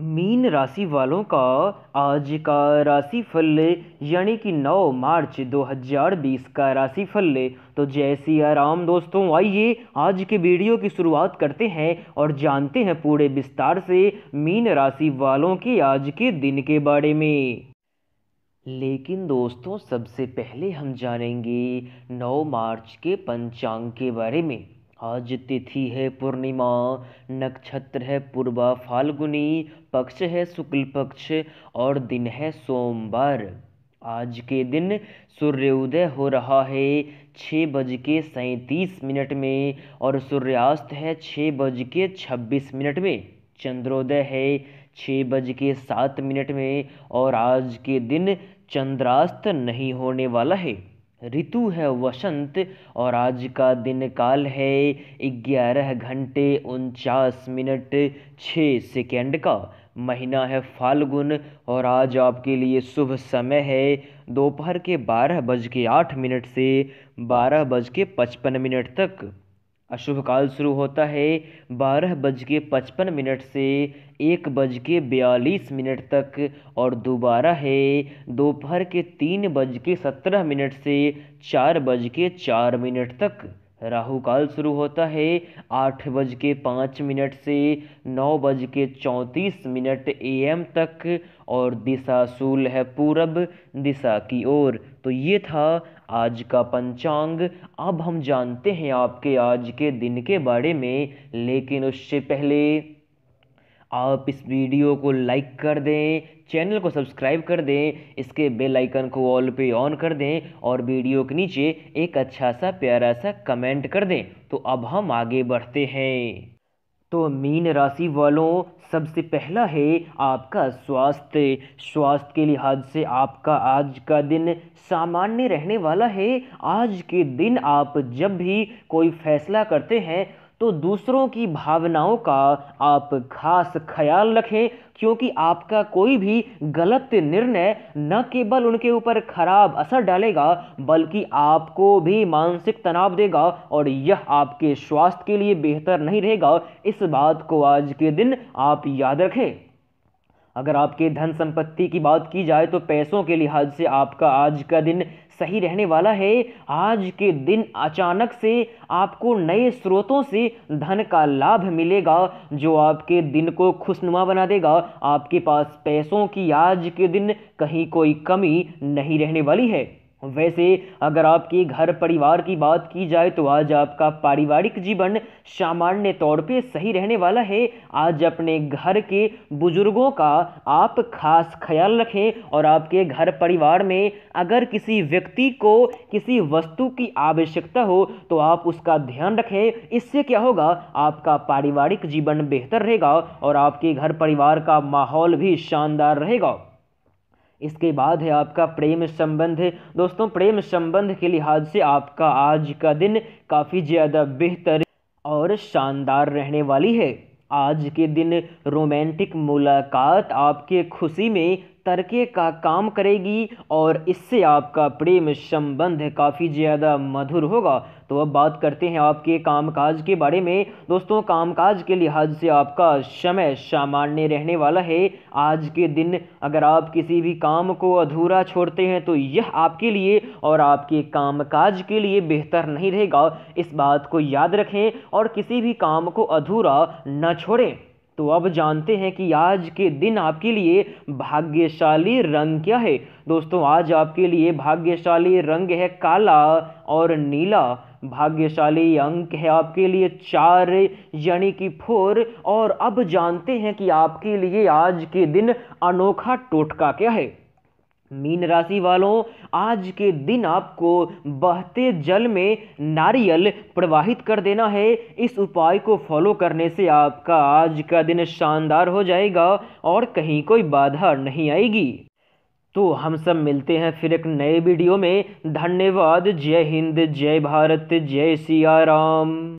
mean राशि वालों का आज का राशिफल यानी कि 9 मार्च 2020 का राशिफल तो जय सी आराम दोस्तों आइए आज के वीडियो की शुरुआत करते हैं और जानते हैं पूरे विस्तार से मीन राशि वालों के आज के दिन के बारे में लेकिन दोस्तों सबसे पहले हम जानेंगे 9 मार्च के पंचांग के बारे में आज तिथि है पूर्णिमा नक्षत्र है पूर्वा फाल्गुनी पक्ष है शुक्ल पक्ष और दिन है सोमवार आज के दिन सूर्योदय हो रहा है छः बज के सैंतीस मिनट में और सूर्यास्त है छः बज के छब्बीस मिनट में चंद्रोदय है छः बज के सात मिनट में और आज के दिन चंद्रास्त नहीं होने वाला है ऋतु है वसंत और आज का दिन काल है ग्यारह घंटे उनचास मिनट छः सेकेंड का महीना है फाल्गुन और आज आपके लिए शुभ समय है दोपहर के बारह बज के आठ मिनट से बारह बज के पचपन मिनट तक अशुभ काल शुरू होता है बारह बज के पचपन मिनट से एक बज के बयालीस मिनट तक और दोबारा है दोपहर के तीन बज के सत्रह मिनट से चार बज के चार मिनट तक राहु काल शुरू होता है आठ बज के पाँच मिनट से नौ बज के चौंतीस मिनट एम तक और दिशा सूल है पूरब दिशा की ओर तो ये था आज का पंचांग अब हम जानते हैं आपके आज के दिन के बारे में लेकिन उससे पहले आप इस वीडियो को लाइक कर दें चैनल को सब्सक्राइब कर दें इसके बेल आइकन को ऑल पे ऑन कर दें और वीडियो के नीचे एक अच्छा सा प्यारा सा कमेंट कर दें तो अब हम आगे बढ़ते हैं तो मीन राशि वालों सबसे पहला है आपका स्वास्थ्य स्वास्थ्य के लिहाज से आपका आज का दिन सामान्य रहने वाला है आज के दिन आप जब भी कोई फैसला करते हैं तो दूसरों की भावनाओं का आप खास ख्याल रखें क्योंकि आपका कोई भी गलत निर्णय न केवल उनके ऊपर खराब असर डालेगा बल्कि आपको भी मानसिक तनाव देगा और यह आपके स्वास्थ्य के लिए बेहतर नहीं रहेगा इस बात को आज के दिन आप याद रखें अगर आपके धन संपत्ति की बात की जाए तो पैसों के लिहाज से आपका आज का दिन सही रहने वाला है आज के दिन अचानक से आपको नए स्रोतों से धन का लाभ मिलेगा जो आपके दिन को खुशनुमा बना देगा आपके पास पैसों की आज के दिन कहीं कोई कमी नहीं रहने वाली है वैसे अगर आपके घर परिवार की बात की जाए तो आज आपका पारिवारिक जीवन सामान्य तौर पे सही रहने वाला है आज अपने घर के बुजुर्गों का आप खास ख्याल रखें और आपके घर परिवार में अगर किसी व्यक्ति को किसी वस्तु की आवश्यकता हो तो आप उसका ध्यान रखें इससे क्या होगा आपका पारिवारिक जीवन बेहतर रहेगा और आपके घर परिवार का माहौल भी शानदार रहेगा इसके बाद है आपका प्रेम संबंध दोस्तों प्रेम संबंध के लिहाज से आपका आज का दिन काफ़ी ज़्यादा बेहतर और शानदार रहने वाली है आज के दिन रोमांटिक मुलाकात आपके खुशी में तरके का काम करेगी और इससे आपका प्रेम संबंध काफ़ी ज़्यादा मधुर होगा तो अब बात करते हैं आपके कामकाज के बारे में दोस्तों कामकाज के लिहाज से आपका समय सामान्य रहने वाला है आज के दिन अगर आप किसी भी काम को अधूरा छोड़ते हैं तो यह आपके लिए और आपके कामकाज के लिए बेहतर नहीं रहेगा इस बात को याद रखें और किसी भी काम को अधूरा न छोड़ें तो अब जानते हैं कि आज के दिन आपके लिए भाग्यशाली रंग क्या है दोस्तों आज आपके लिए भाग्यशाली रंग है काला और नीला भाग्यशाली अंक है आपके लिए चार यानी कि फोर और अब जानते हैं कि आपके लिए आज के दिन अनोखा टोटका क्या है मीन राशि वालों आज के दिन आपको बहते जल में नारियल प्रवाहित कर देना है इस उपाय को फॉलो करने से आपका आज का दिन शानदार हो जाएगा और कहीं कोई बाधा नहीं आएगी तो हम सब मिलते हैं फिर एक नए वीडियो में धन्यवाद जय हिंद जय भारत जय सिया राम